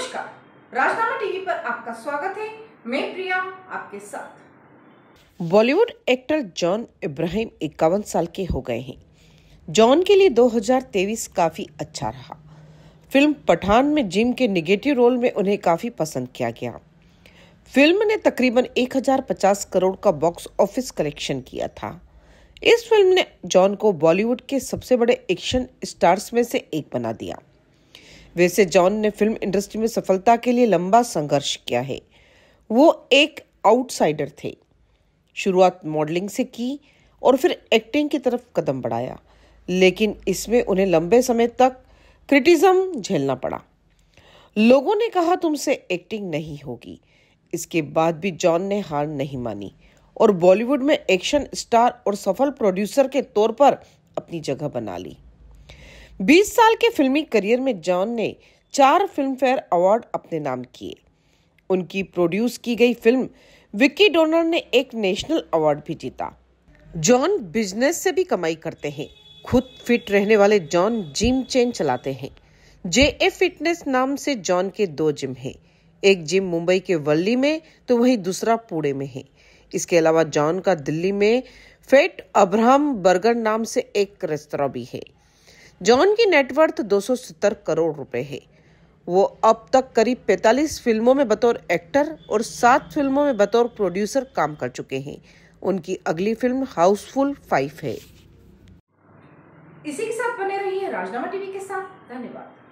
नमस्कार राजनामा टीवी पर आपका स्वागत है मैं प्रिया आपके साथ बॉलीवुड एक्टर जॉन इब्राहिम इक्यावन साल के हो गए हैं जॉन के लिए 2023 काफी अच्छा रहा फिल्म पठान में जिम के निगेटिव रोल में उन्हें काफी पसंद किया गया फिल्म ने तकरीबन 1050 करोड़ का बॉक्स ऑफिस कलेक्शन किया था इस फिल्म ने जॉन को बॉलीवुड के सबसे बड़े एक्शन स्टार्स में से एक बना दिया वैसे जॉन ने फिल्म इंडस्ट्री में सफलता के लिए लंबा संघर्ष किया है वो एक आउटसाइडर थे शुरुआत मॉडलिंग से की और फिर एक्टिंग की तरफ कदम बढ़ाया लेकिन इसमें उन्हें लंबे समय तक क्रिटिज्म झेलना पड़ा लोगों ने कहा तुमसे एक्टिंग नहीं होगी इसके बाद भी जॉन ने हार नहीं मानी और बॉलीवुड में एक्शन स्टार और सफल प्रोड्यूसर के तौर पर अपनी जगह बना ली 20 साल के फिल्मी करियर में जॉन ने चार फिल्मफेयर अवार्ड अपने नाम किए उनकी प्रोड्यूस की गई फिल्म विक्की डोनर ने एक नेशनल अवार्ड भी जीता जॉन बिजनेस से भी कमाई करते हैं खुद फिट रहने वाले जॉन जिम चेन चलाते हैं जे ए फिटनेस नाम से जॉन के दो जिम हैं एक जिम मुंबई के वल्ली में तो वही दूसरा पुणे में है इसके अलावा जॉन का दिल्ली में फेट अब्राहम बर्गर नाम से एक रेस्तरा भी है जॉन की नेटवर्थ दो करोड़ रुपए है वो अब तक करीब 45 फिल्मों में बतौर एक्टर और सात फिल्मों में बतौर प्रोड्यूसर काम कर चुके हैं उनकी अगली फिल्म हाउसफुल फाइव है इसी के साथ बने रहिए राजनामा टीवी के साथ धन्यवाद